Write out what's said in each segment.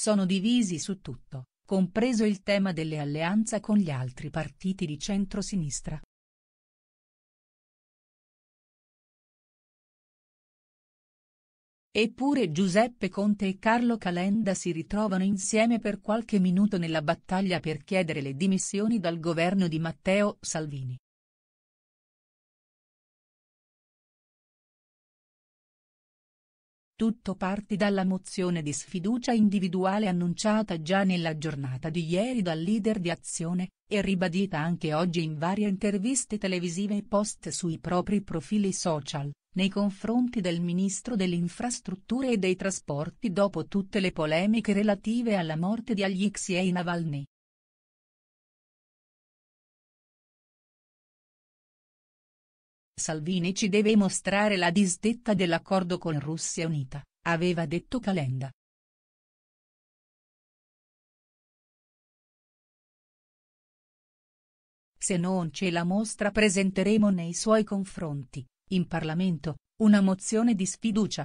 sono divisi su tutto, compreso il tema delle alleanze con gli altri partiti di centrosinistra. Eppure Giuseppe Conte e Carlo Calenda si ritrovano insieme per qualche minuto nella battaglia per chiedere le dimissioni dal governo di Matteo Salvini. Tutto parte dalla mozione di sfiducia individuale annunciata già nella giornata di ieri dal leader di Azione, e ribadita anche oggi in varie interviste televisive e post sui propri profili social, nei confronti del ministro delle infrastrutture e dei trasporti dopo tutte le polemiche relative alla morte di Alexei Navalny. Salvini ci deve mostrare la disdetta dell'accordo con Russia Unita, aveva detto Calenda. Se non ce la mostra presenteremo nei suoi confronti, in Parlamento, una mozione di sfiducia.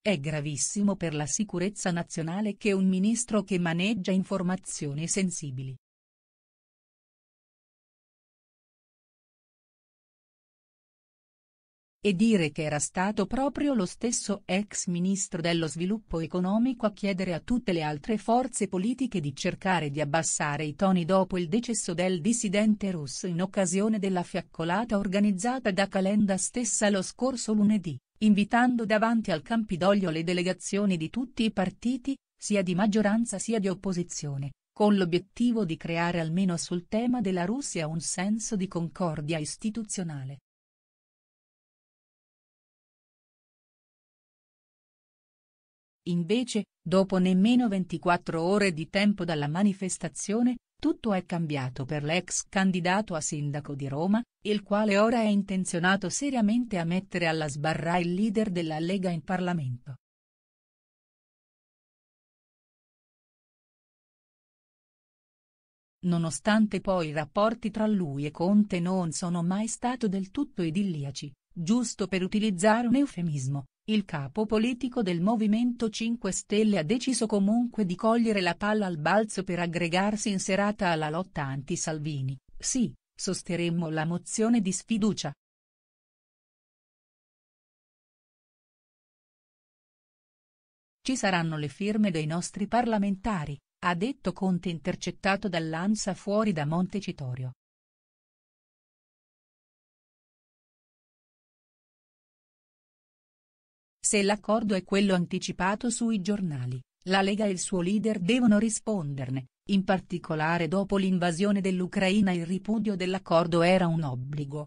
È gravissimo per la sicurezza nazionale che un ministro che maneggia informazioni sensibili, e dire che era stato proprio lo stesso ex ministro dello sviluppo economico a chiedere a tutte le altre forze politiche di cercare di abbassare i toni dopo il decesso del dissidente russo in occasione della fiaccolata organizzata da Calenda stessa lo scorso lunedì, invitando davanti al Campidoglio le delegazioni di tutti i partiti, sia di maggioranza sia di opposizione, con l'obiettivo di creare almeno sul tema della Russia un senso di concordia istituzionale. Invece, dopo nemmeno 24 ore di tempo dalla manifestazione, tutto è cambiato per l'ex candidato a sindaco di Roma, il quale ora è intenzionato seriamente a mettere alla sbarra il leader della Lega in Parlamento. Nonostante poi i rapporti tra lui e Conte non sono mai stato del tutto idilliaci, giusto per utilizzare un eufemismo, il capo politico del Movimento 5 Stelle ha deciso comunque di cogliere la palla al balzo per aggregarsi in serata alla lotta anti-Salvini, sì, sosterremmo la mozione di sfiducia. Ci saranno le firme dei nostri parlamentari, ha detto Conte intercettato dall'Ansa fuori da Montecitorio. Se l'accordo è quello anticipato sui giornali, la Lega e il suo leader devono risponderne, in particolare dopo l'invasione dell'Ucraina il ripudio dell'accordo era un obbligo,